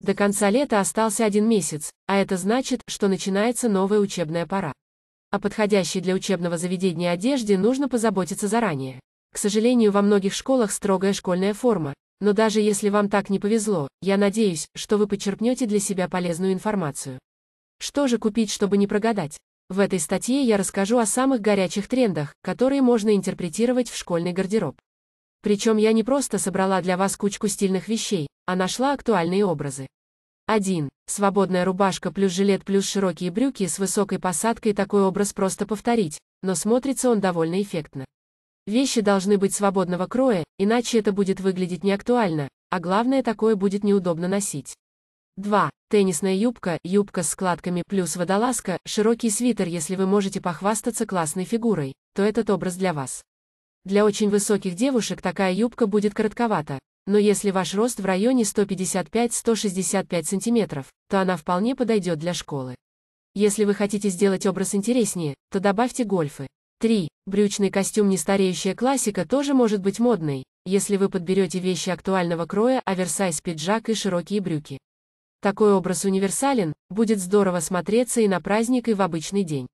До конца лета остался один месяц, а это значит, что начинается новая учебная пора. О подходящей для учебного заведения одежде нужно позаботиться заранее. К сожалению, во многих школах строгая школьная форма, но даже если вам так не повезло, я надеюсь, что вы почерпнете для себя полезную информацию. Что же купить, чтобы не прогадать? В этой статье я расскажу о самых горячих трендах, которые можно интерпретировать в школьный гардероб. Причем я не просто собрала для вас кучку стильных вещей, а нашла актуальные образы. 1. Свободная рубашка плюс жилет плюс широкие брюки с высокой посадкой такой образ просто повторить, но смотрится он довольно эффектно. Вещи должны быть свободного кроя, иначе это будет выглядеть неактуально, а главное такое будет неудобно носить. 2. Теннисная юбка, юбка с складками плюс водолазка, широкий свитер если вы можете похвастаться классной фигурой, то этот образ для вас. Для очень высоких девушек такая юбка будет коротковата, но если ваш рост в районе 155-165 см, то она вполне подойдет для школы. Если вы хотите сделать образ интереснее, то добавьте гольфы. 3. Брючный костюм нестареющая классика тоже может быть модной, если вы подберете вещи актуального кроя, оверсайз пиджак и широкие брюки. Такой образ универсален, будет здорово смотреться и на праздник, и в обычный день.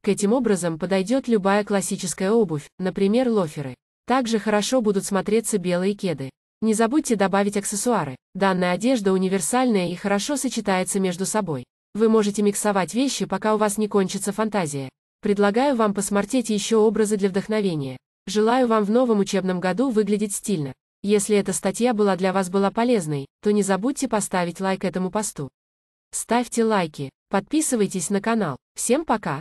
К этим образам подойдет любая классическая обувь, например, лоферы. Также хорошо будут смотреться белые кеды. Не забудьте добавить аксессуары. Данная одежда универсальная и хорошо сочетается между собой. Вы можете миксовать вещи, пока у вас не кончится фантазия. Предлагаю вам посмотреть еще образы для вдохновения. Желаю вам в новом учебном году выглядеть стильно. Если эта статья была для вас была полезной, то не забудьте поставить лайк этому посту. Ставьте лайки, подписывайтесь на канал. Всем пока!